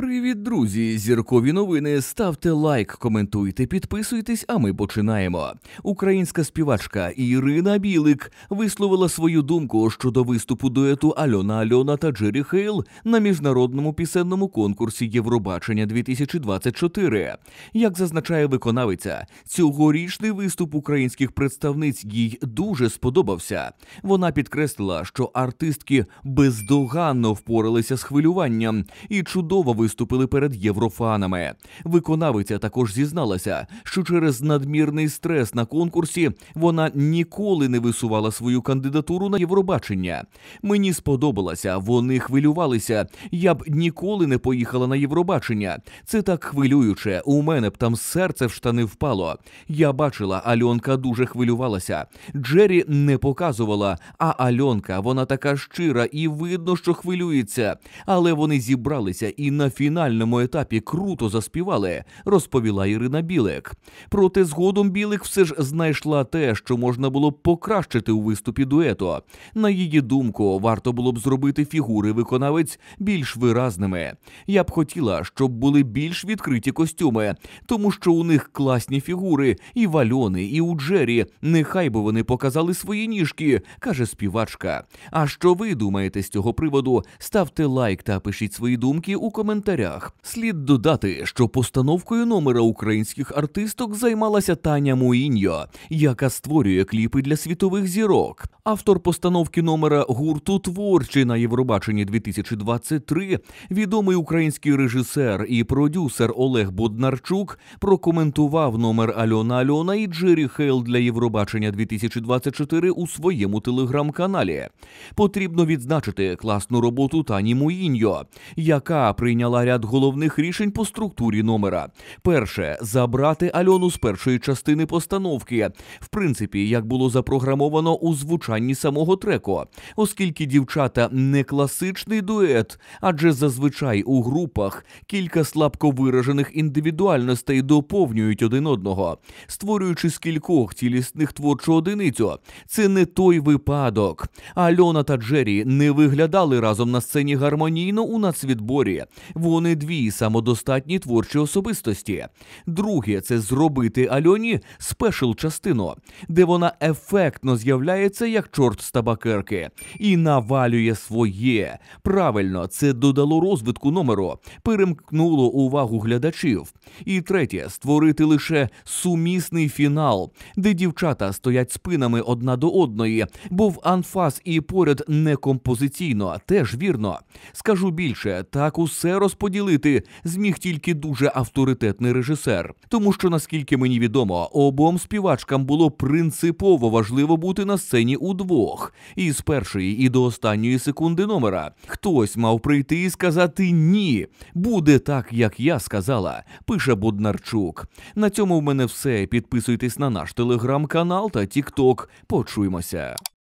Привіт, друзі! Зіркові новини. Ставте лайк, коментуйте, підписуйтесь, а ми починаємо. Українська співачка Ірина Білик висловила свою думку щодо виступу дуету Альона Альона та Джері Хейл на міжнародному пісенному конкурсі Євробачення 2024. Як зазначає виконавиця, цьогорічний виступ українських представниць їй дуже сподобався. Вона підкреслила, що артистки бездоганно впоралися з хвилюванням і чудово виступили перед єврофанами. Виконавиця також зізналася, що через надмірний стрес на конкурсі вона ніколи не висувала свою кандидатуру на Євробачення. Мені сподобалося, вони хвилювалися. Я б ніколи не поїхала на Євробачення. Це так хвилююче. У мене б там серце в штани впало. Я бачила, Альонка дуже хвилювалася. Джері не показувала. А Альонка, вона така щира і видно, що хвилюється. Але вони зібралися і на фінальному етапі круто заспівали, розповіла Ірина Білик. Проте згодом Білик все ж знайшла те, що можна було б покращити у виступі дуету. На її думку, варто було б зробити фігури виконавець більш виразними. Я б хотіла, щоб були більш відкриті костюми, тому що у них класні фігури, і вальони, і у Джері. Нехай би вони показали свої ніжки, каже співачка. А що ви думаєте з цього приводу? Ставте лайк та пишіть свої думки у коментарях коментарях. Слід додати, що постановкою номера українських артисток займалася Таня Муїньо, яка створює кліпи для світових зірок. Автор постановки номера гурту творчий на Євробаченні 2023 відомий український режисер і продюсер Олег Боднарчук прокоментував номер Альона Альона і Джері Хейл для Євробачення 2024 у своєму телеграм-каналі. Потрібно відзначити класну роботу Тані Муїньо, яка прийняла прийняла ряд головних рішень по структурі номера. Перше забрати Альону з першої частини постановки, в принципі, як було запрограмовано у звучанні самого треку, оскільки дівчата не класичний дует, адже зазвичай у групах кілька слабко виражених індивідуальностей доповнюють один одного, створюючи з кількох цілісних творчу одиницю. Це не той випадок. Альона та Джері не виглядали разом на сцені гармонійно у нацвідборі вони дві самодостатні творчі особистості. Друге це зробити Альоні спешл частину, де вона ефектно з'являється як чорт з табакерки і навалює своє. Правильно, це додало розвитку номеру, перемкнуло увагу глядачів. І третє створити лише сумісний фінал, де дівчата стоять спинами одна до одної, бо в анфас і поряд не композиційно, теж вірно. Скажу більше, так усе розповідає розподілити зміг тільки дуже авторитетний режисер, тому що наскільки мені відомо, обом співачкам було принципово важливо бути на сцені удвох, і з першої і до останньої секунди номера хтось мав прийти і сказати ні, буде так, як я сказала. Пише Боднарчук. На цьому в мене все. Підписуйтесь на наш телеграм-канал та Тікток. Почуємося.